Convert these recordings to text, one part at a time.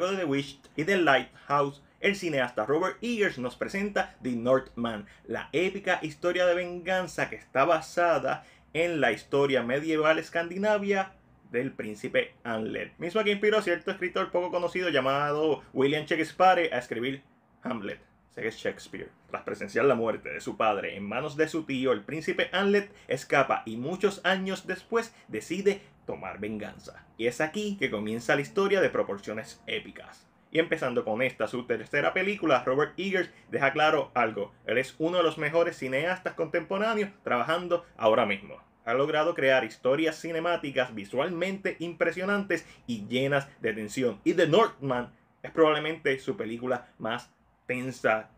The The Wish y The Lighthouse, el cineasta Robert Eggers nos presenta The Northman, la épica historia de venganza que está basada en la historia medieval escandinavia del príncipe Hamlet, mismo que inspiró a cierto escritor poco conocido llamado William Shakespeare a escribir Hamlet que Shakespeare. Tras presenciar la muerte de su padre en manos de su tío, el príncipe Hamlet escapa y muchos años después decide tomar venganza. Y es aquí que comienza la historia de proporciones épicas. Y empezando con esta, su tercera película, Robert Eggers deja claro algo. Él es uno de los mejores cineastas contemporáneos trabajando ahora mismo. Ha logrado crear historias cinemáticas visualmente impresionantes y llenas de tensión. Y The Northman es probablemente su película más tensa,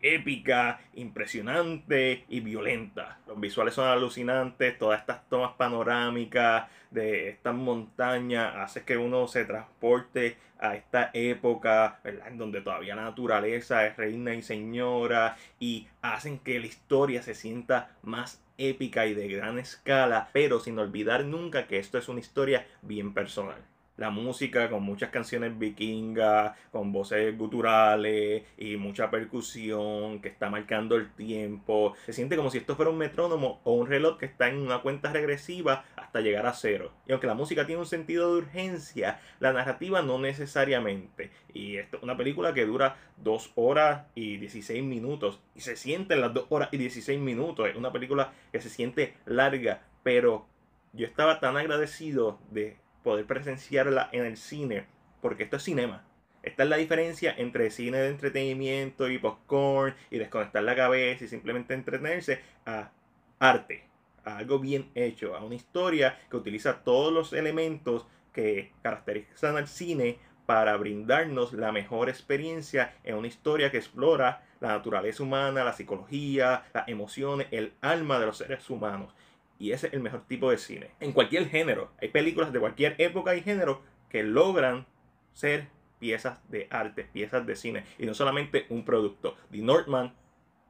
épica, impresionante y violenta. Los visuales son alucinantes, todas estas tomas panorámicas de estas montañas hacen que uno se transporte a esta época, En donde todavía la naturaleza es reina y señora y hacen que la historia se sienta más épica y de gran escala, pero sin olvidar nunca que esto es una historia bien personal la música con muchas canciones vikingas, con voces guturales y mucha percusión que está marcando el tiempo. Se siente como si esto fuera un metrónomo o un reloj que está en una cuenta regresiva hasta llegar a cero. Y aunque la música tiene un sentido de urgencia, la narrativa no necesariamente. Y esto es una película que dura 2 horas y 16 minutos. Y se siente las 2 horas y 16 minutos. Es una película que se siente larga, pero yo estaba tan agradecido de poder presenciarla en el cine, porque esto es cinema. Esta es la diferencia entre cine de entretenimiento y popcorn y desconectar la cabeza y simplemente entretenerse a arte, a algo bien hecho, a una historia que utiliza todos los elementos que caracterizan al cine para brindarnos la mejor experiencia en una historia que explora la naturaleza humana, la psicología, las emociones, el alma de los seres humanos. Y ese es el mejor tipo de cine. En cualquier género. Hay películas de cualquier época y género que logran ser piezas de arte, piezas de cine. Y no solamente un producto. The Northman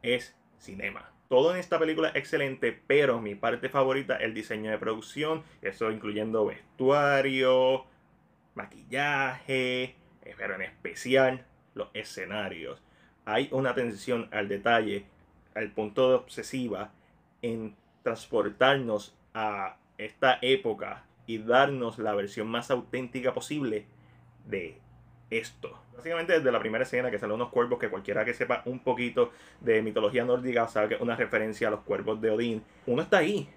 es cinema. Todo en esta película es excelente, pero mi parte favorita es el diseño de producción. Eso incluyendo vestuario, maquillaje, eh, pero en especial los escenarios. Hay una atención al detalle, al punto de obsesiva en transportarnos a esta época y darnos la versión más auténtica posible de esto. Básicamente desde la primera escena que salen unos cuervos que cualquiera que sepa un poquito de mitología nórdica sabe que es una referencia a los cuervos de Odín. Uno está ahí,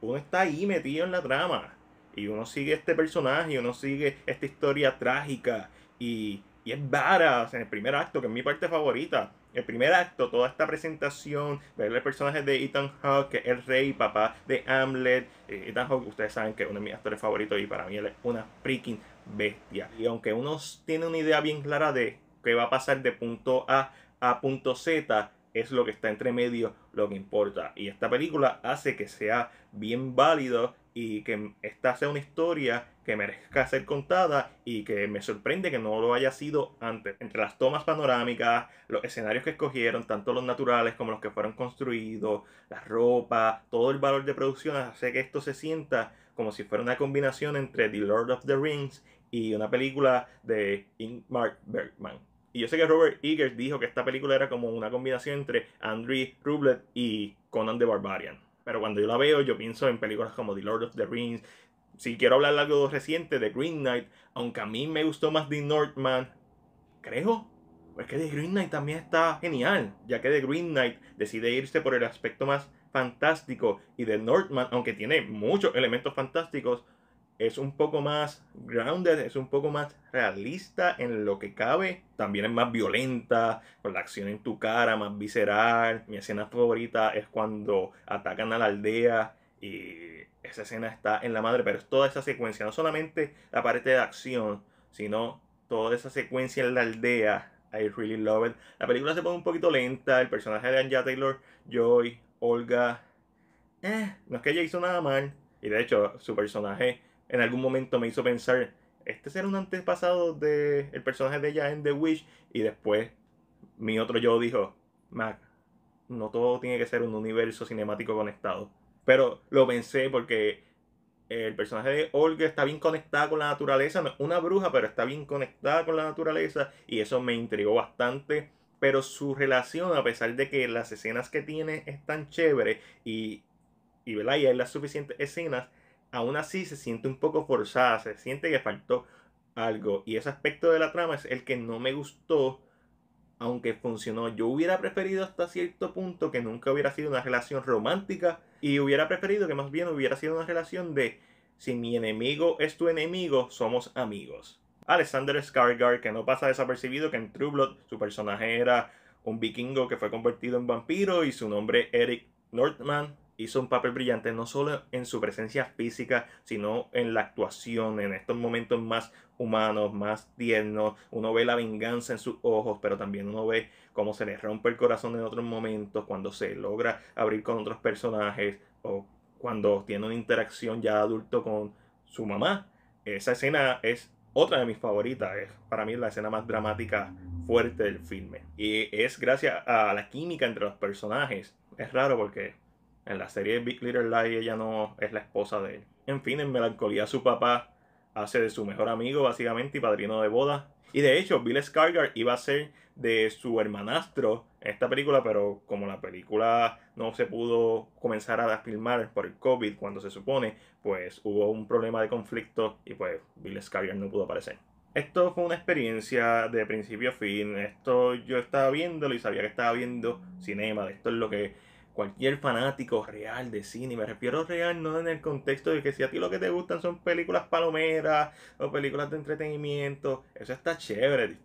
uno está ahí metido en la trama y uno sigue este personaje, uno sigue esta historia trágica y, y es varas en el primer acto que es mi parte favorita el primer acto, toda esta presentación, ver el personaje de Ethan Hawke, que es el rey, papá de Hamlet. Eh, Ethan Hawke, ustedes saben que es uno de mis actores favoritos y para mí él es una freaking bestia. Y aunque uno tiene una idea bien clara de qué va a pasar de punto A a punto Z, es lo que está entre medio lo que importa. Y esta película hace que sea bien válido y que esta sea una historia que merezca ser contada y que me sorprende que no lo haya sido antes. Entre las tomas panorámicas, los escenarios que escogieron, tanto los naturales como los que fueron construidos, la ropa, todo el valor de producción hace que esto se sienta como si fuera una combinación entre The Lord of the Rings y una película de Ingmar Bergman. Y yo sé que Robert Eggers dijo que esta película era como una combinación entre Andrew Rublet y Conan the Barbarian. Pero cuando yo la veo, yo pienso en películas como The Lord of the Rings. Si quiero hablar algo reciente, de Green Knight, aunque a mí me gustó más The Northman, creo. Pues que The Green Knight también está genial, ya que The Green Knight decide irse por el aspecto más fantástico y The Northman, aunque tiene muchos elementos fantásticos, es un poco más grounded, es un poco más realista en lo que cabe. También es más violenta, con la acción en tu cara, más visceral. Mi escena favorita es cuando atacan a la aldea y esa escena está en la madre, pero es toda esa secuencia, no solamente la parte de acción, sino toda esa secuencia en la aldea. I really love it. La película se pone un poquito lenta, el personaje de Anja Taylor, Joy, Olga... Eh, no es que ella hizo nada mal. Y de hecho, su personaje en algún momento me hizo pensar, este será un antepasado del el personaje de ella en The Witch. Y después mi otro yo dijo, Mac, no todo tiene que ser un universo cinemático conectado. Pero lo pensé porque el personaje de Olga está bien conectada con la naturaleza. una bruja, pero está bien conectada con la naturaleza. Y eso me intrigó bastante. Pero su relación, a pesar de que las escenas que tiene están chéveres y, y, ¿verdad? y hay las suficientes escenas, aún así se siente un poco forzada, se siente que faltó algo. Y ese aspecto de la trama es el que no me gustó, aunque funcionó. Yo hubiera preferido hasta cierto punto que nunca hubiera sido una relación romántica y hubiera preferido que más bien hubiera sido una relación de si mi enemigo es tu enemigo, somos amigos. Alexander Skarsgård, que no pasa desapercibido, que en True Blood su personaje era un vikingo que fue convertido en vampiro y su nombre Eric Northman hizo un papel brillante no solo en su presencia física, sino en la actuación, en estos momentos más humanos, más tiernos. Uno ve la venganza en sus ojos, pero también uno ve cómo se le rompe el corazón en otros momentos, cuando se logra abrir con otros personajes o cuando tiene una interacción ya adulto con su mamá. Esa escena es otra de mis favoritas, es para mí la escena más dramática fuerte del filme. Y es gracias a la química entre los personajes. Es raro porque en la serie Big Little Lies ella no es la esposa de él. En fin, en melancolía su papá hace de su mejor amigo básicamente y padrino de boda. Y de hecho, Bill Scargar iba a ser de su hermanastro en esta película, pero como la película no se pudo comenzar a filmar por el COVID cuando se supone, pues hubo un problema de conflicto y pues Bill Skarsgård no pudo aparecer. Esto fue una experiencia de principio a fin. Esto yo estaba viéndolo y sabía que estaba viendo cinema. Esto es lo que cualquier fanático real de cine, me refiero real no en el contexto de que si a ti lo que te gustan son películas palomeras o películas de entretenimiento, eso está chévere,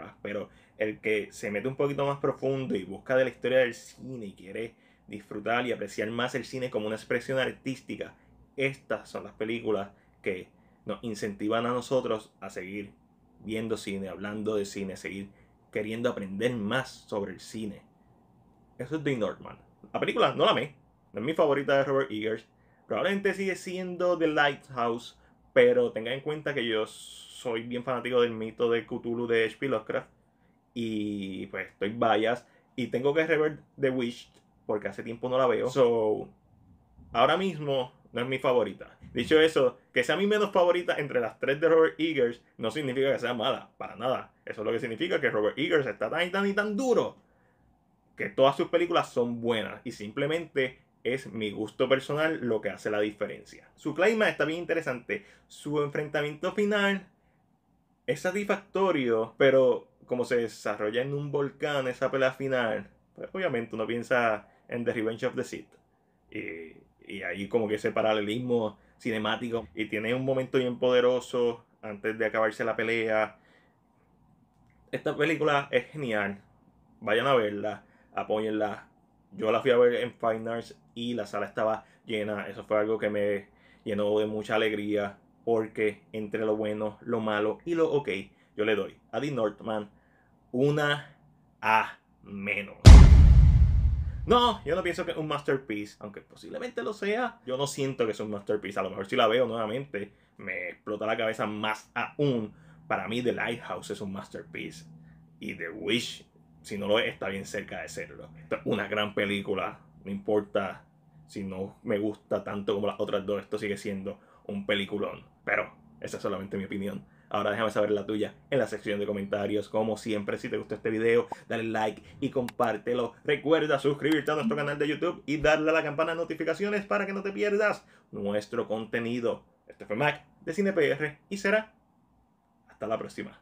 más. pero el que se mete un poquito más profundo y busca de la historia del cine y quiere disfrutar y apreciar más el cine como una expresión artística, estas son las películas que nos incentivan a nosotros a seguir viendo cine, hablando de cine, seguir queriendo aprender más sobre el cine. Eso es de Northman. La película no la me No es mi favorita de Robert Eggers. Probablemente sigue siendo The Lighthouse, pero tenga en cuenta que yo soy bien fanático del mito de Cthulhu de H.P. Lovecraft. Y pues estoy biased. Y tengo que rever The wish porque hace tiempo no la veo. So, ahora mismo no es mi favorita. Dicho eso, que sea mi menos favorita entre las tres de Robert Eggers no significa que sea mala, para nada. Eso es lo que significa que Robert Eggers está tan y tan y tan duro todas sus películas son buenas y simplemente es mi gusto personal lo que hace la diferencia. Su clima está bien interesante. Su enfrentamiento final es satisfactorio, pero como se desarrolla en un volcán esa pelea final, pues obviamente uno piensa en The Revenge of the Sith. Y, y ahí como que ese paralelismo cinemático. Y tiene un momento bien poderoso antes de acabarse la pelea. Esta película es genial. Vayan a verla apóyenla. Yo la fui a ver en Fine Arts y la sala estaba llena. Eso fue algo que me llenó de mucha alegría porque entre lo bueno, lo malo y lo ok, yo le doy a The Northman una A menos. No, yo no pienso que es un masterpiece, aunque posiblemente lo sea. Yo no siento que es un masterpiece. A lo mejor si la veo nuevamente, me explota la cabeza más aún. Para mí, The Lighthouse es un masterpiece. Y The Wish si no lo es, está bien cerca de serlo. Una gran película, no importa si no me gusta tanto como las otras dos, esto sigue siendo un peliculón. Pero esa es solamente mi opinión. Ahora déjame saber la tuya en la sección de comentarios. Como siempre, si te gustó este video, dale like y compártelo. Recuerda suscribirte a nuestro canal de YouTube y darle a la campana de notificaciones para que no te pierdas nuestro contenido. Este fue Mac de CinePR y será hasta la próxima.